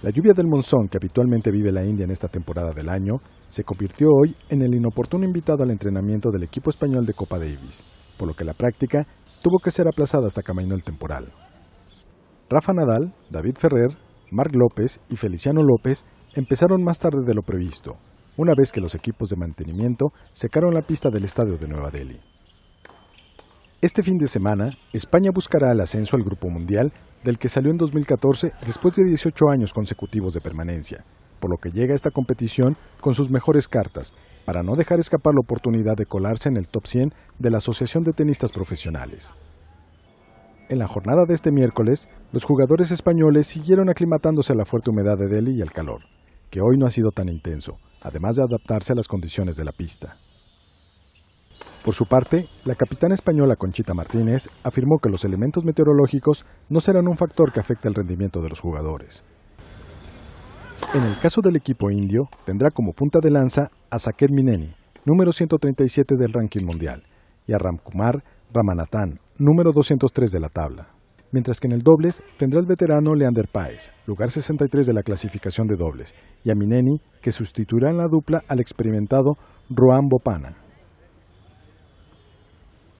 La lluvia del monzón que habitualmente vive la India en esta temporada del año se convirtió hoy en el inoportuno invitado al entrenamiento del equipo español de Copa Davis, por lo que la práctica tuvo que ser aplazada hasta camino el temporal. Rafa Nadal, David Ferrer, Marc López y Feliciano López empezaron más tarde de lo previsto, una vez que los equipos de mantenimiento secaron la pista del estadio de Nueva Delhi. Este fin de semana, España buscará el ascenso al Grupo Mundial, del que salió en 2014 después de 18 años consecutivos de permanencia, por lo que llega a esta competición con sus mejores cartas, para no dejar escapar la oportunidad de colarse en el top 100 de la Asociación de Tenistas Profesionales. En la jornada de este miércoles, los jugadores españoles siguieron aclimatándose a la fuerte humedad de Delhi y al calor, que hoy no ha sido tan intenso, además de adaptarse a las condiciones de la pista. Por su parte, la capitana española Conchita Martínez afirmó que los elementos meteorológicos no serán un factor que afecte el rendimiento de los jugadores. En el caso del equipo indio, tendrá como punta de lanza a Saket Mineni, número 137 del ranking mundial, y a Ramkumar Ramanathan, número 203 de la tabla. Mientras que en el dobles tendrá el veterano Leander Páez, lugar 63 de la clasificación de dobles, y a Mineni, que sustituirá en la dupla al experimentado Rohan Bopana.